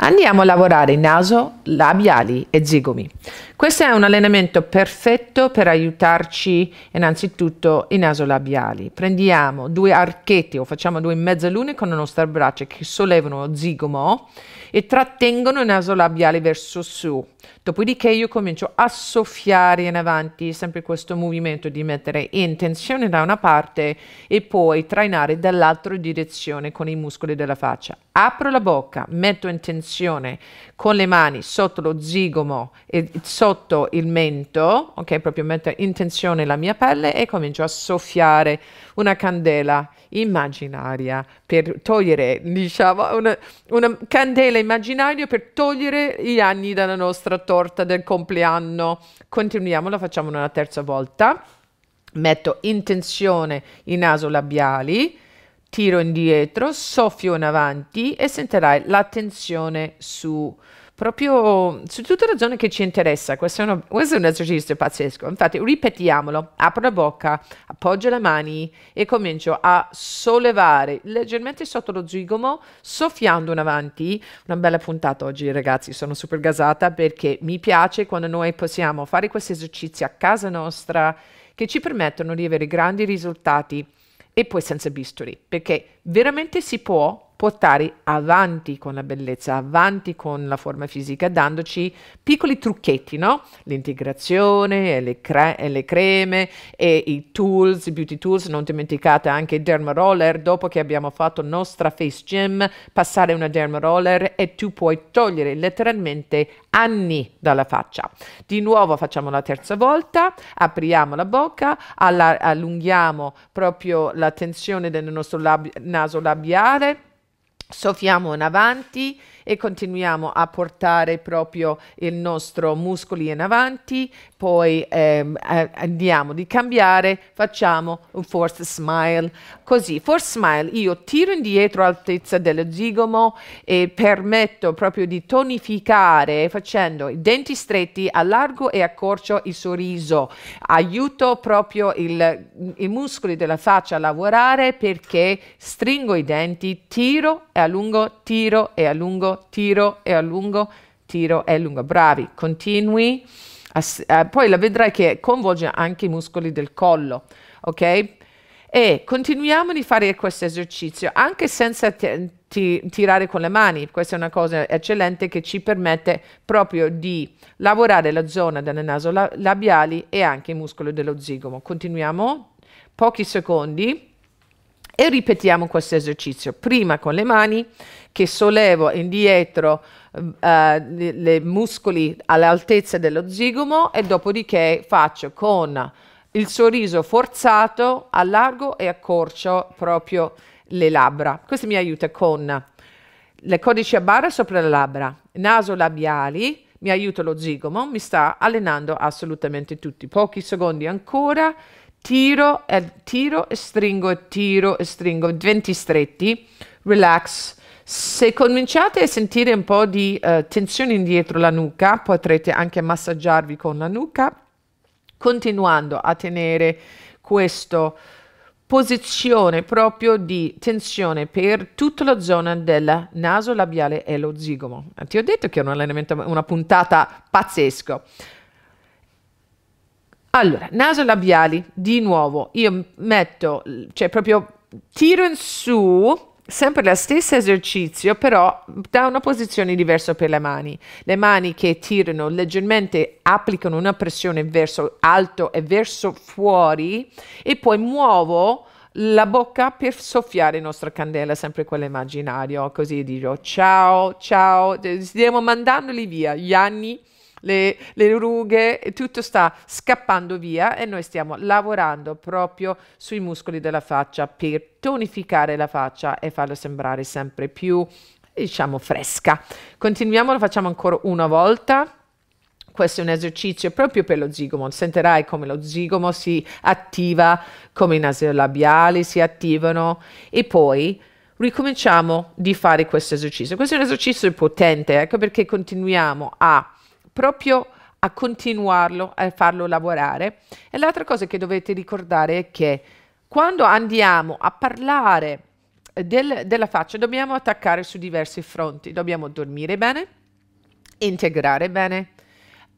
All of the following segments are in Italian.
Andiamo a lavorare naso, labiali e zigomi. Questo è un allenamento perfetto per aiutarci innanzitutto i naso labiali. Prendiamo due archetti o facciamo due mezzalune con le nostre braccia che sollevano lo zigomo e trattengono il naso labiale verso su. Dopodiché io comincio a soffiare in avanti, sempre questo movimento di mettere in tensione da una parte e poi trainare dall'altra direzione con i muscoli della faccia. Apro la bocca, metto in tensione con le mani sotto lo zigomo e sotto il mento, ok? Proprio metto in tensione la mia pelle e comincio a soffiare una candela immaginaria per togliere, diciamo, una, una candela immaginaria per togliere gli anni dalla nostra torre torta del compleanno. Continuiamo, la facciamo una terza volta. Metto in tensione i naso labiali, tiro indietro, soffio in avanti e sentirai la tensione su proprio su tutte le zone che ci interessa. Questo è, uno, questo è, un esercizio pazzesco. Infatti, ripetiamolo: apro la bocca, appoggio le mani e comincio a sollevare leggermente sotto lo zigomo, soffiando in avanti. Una bella puntata oggi, ragazzi. Sono super gasata perché mi piace quando noi possiamo fare questi esercizi a casa nostra che ci permettono di avere grandi risultati e poi senza bisturi perché veramente si può portare avanti con la bellezza, avanti con la forma fisica, dandoci piccoli trucchetti, no? L'integrazione, e le, cre e le creme, e i tools, i beauty tools, non dimenticate anche il derma roller, dopo che abbiamo fatto nostra face gem, passare una derma roller e tu puoi togliere letteralmente anni dalla faccia. Di nuovo facciamo la terza volta, apriamo la bocca, allunghiamo proprio la tensione del nostro lab naso labiale, Soffiamo in avanti e continuiamo a portare proprio il nostro muscoli in avanti, poi ehm, andiamo di cambiare, facciamo un forced smile, così forced smile io tiro indietro all'altezza dello zigomo e permetto proprio di tonificare facendo i denti stretti, allargo e accorcio il sorriso, aiuto proprio il, i muscoli della faccia a lavorare perché stringo i denti, tiro e allungo, tiro e allungo, tiro e allungo, tiro e allungo. Bravi, continui. A, eh, poi la vedrai che coinvolge anche i muscoli del collo, ok? E continuiamo di fare questo esercizio anche senza tirare con le mani. Questa è una cosa eccellente che ci permette proprio di lavorare la zona del naso la labiali e anche i muscoli dello zigomo. Continuiamo, pochi secondi. E ripetiamo questo esercizio, prima con le mani che sollevo indietro i eh, muscoli all'altezza dello zigomo e dopodiché faccio con il sorriso forzato, allargo e accorcio proprio le labbra. Questo mi aiuta con le codici a barra sopra le labbra, naso labiali, mi aiuta lo zigomo, mi sta allenando assolutamente tutti. Pochi secondi ancora, tiro e eh, tiro e stringo e tiro e stringo, 20 stretti, relax. Se cominciate a sentire un po' di uh, tensione indietro la nuca, potrete anche massaggiarvi con la nuca, continuando a tenere questa posizione proprio di tensione per tutta la zona del naso labiale e lo zigomo. Ti ho detto che è un allenamento, una puntata pazzesco. Allora, naso labiali, di nuovo, io metto, cioè proprio tiro in su sempre lo stesso esercizio, però da una posizione diversa per le mani. Le mani che tirano leggermente applicano una pressione verso alto e verso fuori e poi muovo la bocca per soffiare la nostra candela, sempre quella immaginaria, così dico ciao, ciao, stiamo mandandoli via gli anni le, le rughe, tutto sta scappando via e noi stiamo lavorando proprio sui muscoli della faccia per tonificare la faccia e farla sembrare sempre più, diciamo, fresca. Continuiamo, lo facciamo ancora una volta questo è un esercizio proprio per lo zigomo. Sentirai come lo zigomo si attiva, come i nasolabiali si attivano e poi ricominciamo di fare questo esercizio. Questo è un esercizio potente, ecco perché continuiamo a proprio a continuarlo, a farlo lavorare. E l'altra cosa che dovete ricordare è che quando andiamo a parlare eh, del, della faccia dobbiamo attaccare su diversi fronti, dobbiamo dormire bene, integrare bene,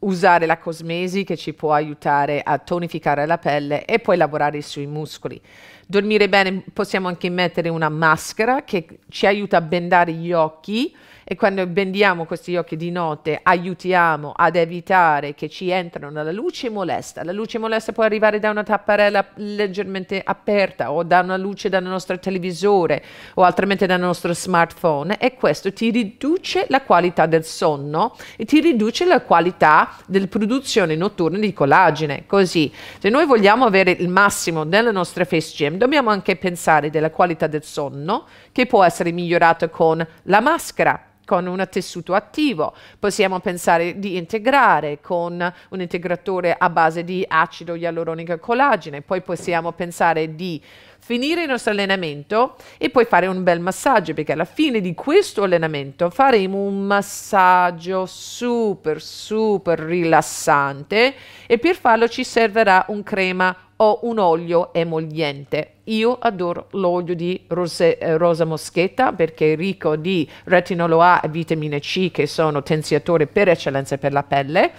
usare la cosmesi che ci può aiutare a tonificare la pelle e poi lavorare sui muscoli. Dormire bene possiamo anche mettere una maschera che ci aiuta a bendare gli occhi e quando bendiamo questi occhi di notte aiutiamo ad evitare che ci entrano la luce molesta. La luce molesta può arrivare da una tapparella leggermente aperta o da una luce dal nostro televisore o altrimenti dal nostro smartphone e questo ti riduce la qualità del sonno e ti riduce la qualità della produzione notturna di collagene. Così, se noi vogliamo avere il massimo della nostra face gem, dobbiamo anche pensare della qualità del sonno che può essere migliorata con la maschera con un tessuto attivo, possiamo pensare di integrare con un integratore a base di acido ialuronico e collagene, poi possiamo pensare di finire il nostro allenamento e poi fare un bel massaggio, perché alla fine di questo allenamento faremo un massaggio super, super rilassante e per farlo ci servirà un crema o un olio emolliente. Io adoro l'olio di rose, eh, rosa moschetta perché è ricco di retinolo A e vitamina C che sono tensiatori per eccellenza per la pelle.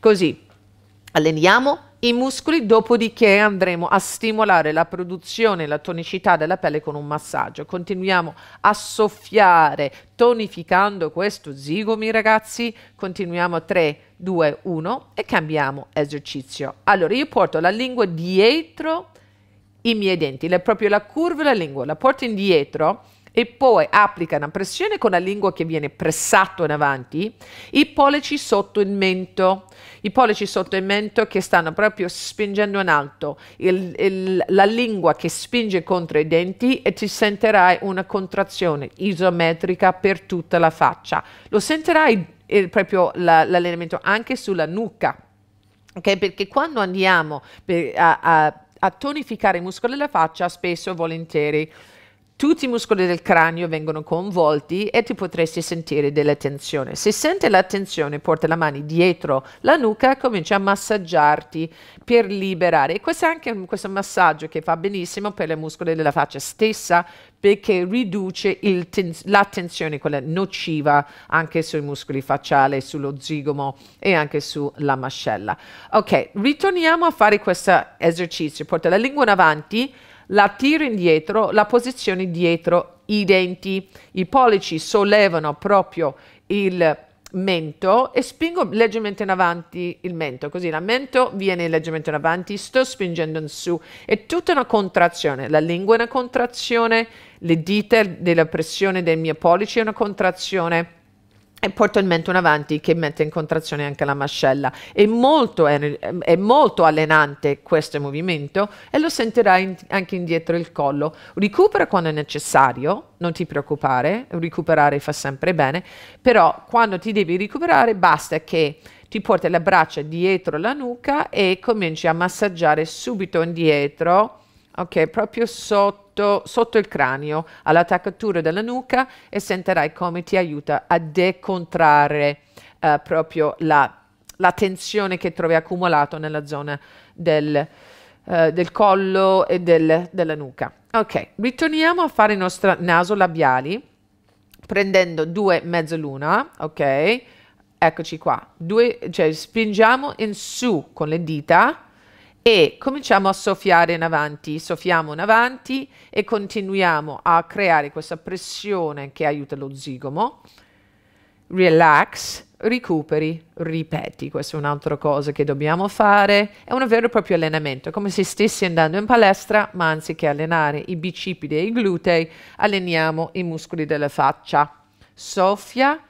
Così Alleniamo i muscoli, dopodiché andremo a stimolare la produzione e la tonicità della pelle con un massaggio. Continuiamo a soffiare, tonificando questo zigomi, ragazzi. Continuiamo 3, 2, 1 e cambiamo esercizio. Allora, io porto la lingua dietro i miei denti, la, proprio la curva della lingua, la porto indietro e poi applica una pressione con la lingua che viene pressata in avanti, i pollici sotto il mento, i pollici sotto il mento che stanno proprio spingendo in alto, il, il, la lingua che spinge contro i denti e ti sentirai una contrazione isometrica per tutta la faccia. Lo sentirai eh, proprio la, l'allenamento anche sulla nuca. Okay, perché quando andiamo per, a, a, a tonificare i muscoli della faccia, spesso e volentieri tutti i muscoli del cranio vengono coinvolti e ti potresti sentire della tensione. Se senti la tensione, porta la mano dietro la nuca e comincia a massaggiarti per liberare. E questo è anche un, questo massaggio che fa benissimo per le muscoli della faccia stessa perché riduce tens la tensione, quella nociva, anche sui muscoli facciali, sullo zigomo e anche sulla mascella. Ok, ritorniamo a fare questo esercizio. Porta la lingua in avanti la tiro indietro, la posizione dietro i denti. I pollici sollevano proprio il mento e spingo leggermente in avanti il mento, così la mento viene leggermente in avanti, sto spingendo in su, è tutta una contrazione, la lingua è una contrazione, le dita della pressione del mio pollice è una contrazione e porta il mento in avanti che mette in contrazione anche la mascella. È molto, er-, è molto allenante questo movimento e lo sentirai in, anche indietro il collo. Recupera quando è necessario, non ti preoccupare, recuperare fa sempre bene, però quando ti devi recuperare basta che ti porti le braccia dietro la nuca e cominci a massaggiare subito indietro ok? Proprio sotto, sotto il cranio, all'attaccatura della nuca e sentirai come ti aiuta a decontrare eh, proprio la, la, tensione che trovi accumulato nella zona del, eh, del collo e del, della nuca. Ok, ritorniamo a fare il nostro naso labiali prendendo due mezzaluna, ok? Eccoci qua, due, cioè spingiamo in su con le dita, e cominciamo a soffiare in avanti, soffiamo in avanti e continuiamo a creare questa pressione che aiuta lo zigomo. Relax, recuperi, ripeti, questa è un'altra cosa che dobbiamo fare, è un vero e proprio allenamento, come se stessi andando in palestra, ma anziché allenare i bicipiti e i glutei, alleniamo i muscoli della faccia. Soffia,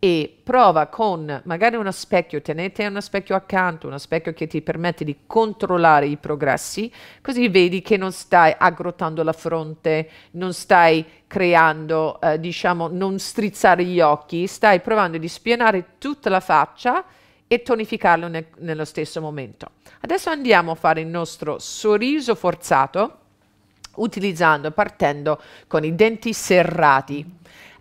e prova con magari uno specchio, tenete uno specchio accanto, uno specchio che ti permette di controllare i progressi, così vedi che non stai aggrottando la fronte, non stai creando, eh, diciamo, non strizzare gli occhi, stai provando di spianare tutta la faccia e tonificarlo ne nello stesso momento. Adesso andiamo a fare il nostro sorriso forzato utilizzando, partendo con i denti serrati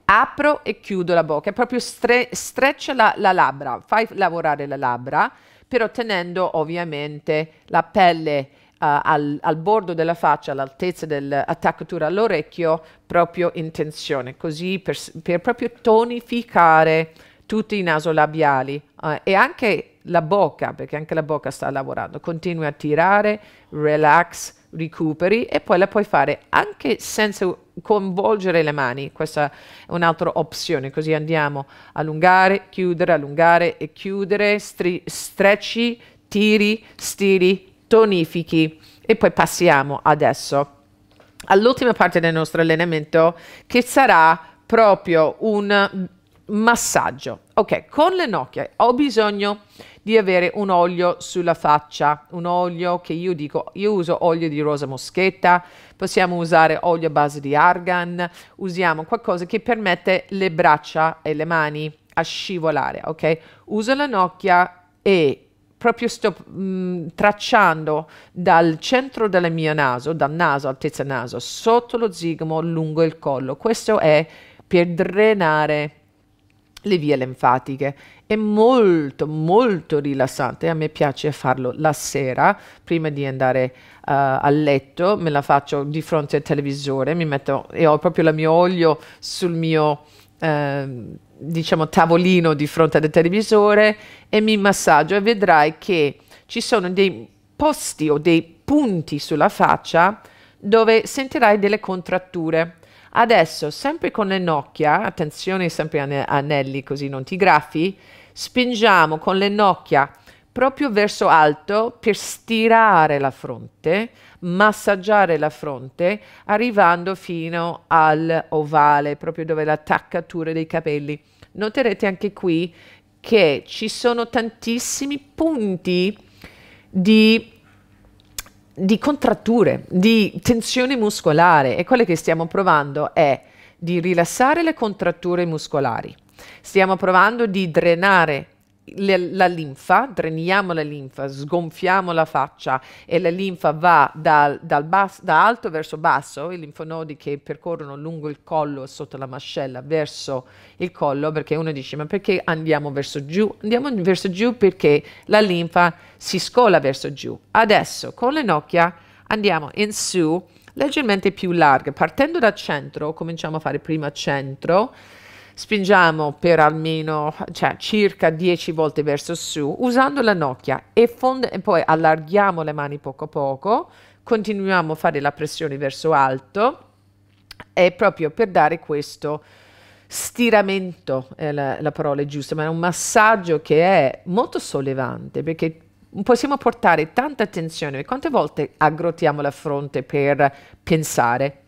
apro e chiudo la bocca, proprio stre- streccia la, la labbra, fai lavorare la labbra, però tenendo ovviamente la pelle Uh, al, al, bordo della faccia, all'altezza dell'attaccatura all'orecchio, proprio in tensione, così per, per proprio tonificare tutti i nasolabiali uh, eh, e anche la bocca, perché anche la bocca sta lavorando. Continui a tirare, relax, recuperi e poi la puoi fare anche senza coinvolgere le mani. Questa è un'altra opzione, così andiamo allungare, chiudere, allungare e chiudere, stri- strecci, tiri, stiri, tonifichi e poi passiamo adesso all'ultima parte del nostro allenamento che sarà proprio un massaggio. Ok, con le nocche ho bisogno di avere un olio sulla faccia, un olio che io dico, io uso olio di rosa moschetta, possiamo usare olio a base di argan, usiamo qualcosa che permette le braccia e le mani a scivolare, ok? Uso la nocchia e proprio sto mh, mm, tracciando dal centro del mio naso, dal naso, altezza naso, sotto lo zigomo, lungo il collo. Questo è per drenare le vie linfatiche. È molto, molto rilassante. A me piace farlo la sera prima di andare uh, a letto. Me la faccio di fronte al televisore, mi metto e ho proprio il mio olio sul mio. Uh, diciamo tavolino di fronte al televisore e mi massaggio e vedrai che ci sono dei posti o dei punti sulla faccia dove sentirai delle contratture Adesso, sempre con le nocchia, attenzione sempre a anelli così non ti graffi, spingiamo con le nocchia proprio verso alto per stirare la fronte, massaggiare la fronte, arrivando fino all'ovale, proprio dove l'attaccatura dei capelli. Noterete anche qui che ci sono tantissimi punti di di contratture, di tensione muscolare e quello che stiamo provando è di rilassare le contratture muscolari. Stiamo provando di drenare le, la linfa, dreniamo la linfa, sgonfiamo la faccia e la linfa va dal, dal bas, da alto verso basso, i linfonodi che percorrono lungo il collo e sotto la mascella verso il collo, perché uno dice ma perché andiamo verso giù? Andiamo verso giù perché la linfa si scola verso giù. Adesso con le nocchia andiamo in su leggermente più larghe, partendo dal centro, cominciamo a fare prima centro, spingiamo per almeno cioè, circa 10 volte verso su usando la nocchia e, e poi allarghiamo le mani poco a poco, continuiamo a fare la pressione verso alto e proprio per dare questo stiramento, è la, la parola giusta, ma è un massaggio che è molto sollevante perché possiamo portare tanta attenzione. Quante volte aggrottiamo la fronte per pensare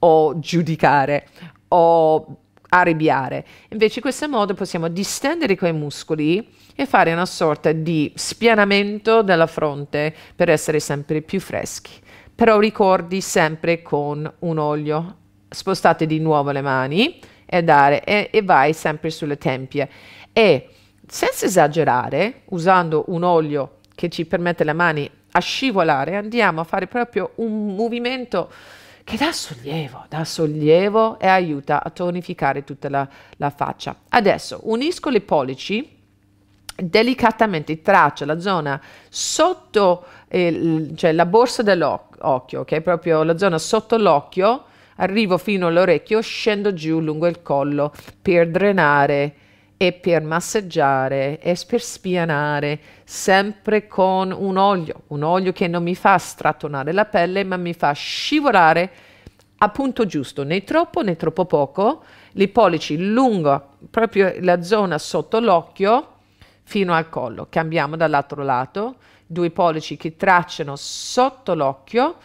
o giudicare o arrabbiare. Invece in questo modo possiamo distendere quei muscoli e fare una sorta di spianamento della fronte per essere sempre più freschi. Però ricordi sempre con un olio. Spostate di nuovo le mani e, dare, e, e vai sempre sulle tempie. E senza esagerare, usando un olio che ci permette le mani a scivolare, andiamo a fare proprio un movimento che dà sollievo, dà sollievo e aiuta a tonificare tutta la, la faccia. Adesso unisco le pollici delicatamente traccio la zona sotto eh, cioè la borsa dell'occhio, che è proprio la zona sotto l'occhio, arrivo fino all'orecchio, scendo giù lungo il collo per drenare è per massaggiare, e per spianare, sempre con un olio, un olio che non mi fa stratonare la pelle, ma mi fa scivolare a punto giusto, né troppo né troppo poco, i pollici lungo proprio la zona sotto l'occhio fino al collo. Cambiamo dall'altro lato, due pollici che tracciano sotto l'occhio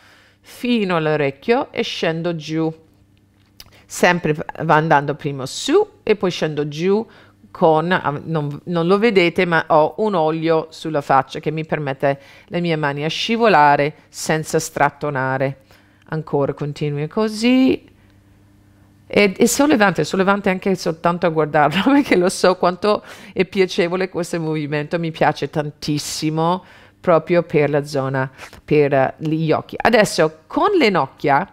fino all'orecchio e scendo giù. Sempre va andando prima su e poi scendo giù con, ah, non, non, lo vedete, ma ho un olio sulla faccia che mi permette le mie mani a scivolare senza strattonare. Ancora continui così. E, e sollevante, sollevante anche soltanto a guardarlo perché lo so quanto è piacevole questo movimento, mi piace tantissimo proprio per la zona, per gli occhi. Adesso con le nocchia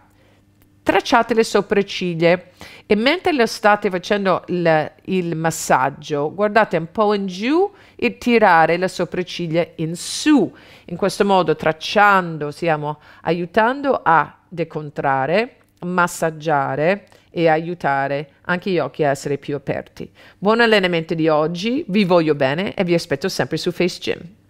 tracciate le sopracciglia e mentre lo state facendo il, il, massaggio guardate un po' in giù e tirare le sopracciglia in su in questo modo tracciando stiamo aiutando a decontrare massaggiare e aiutare anche gli occhi a essere più aperti buon allenamento di oggi vi voglio bene e vi aspetto sempre su Face Gym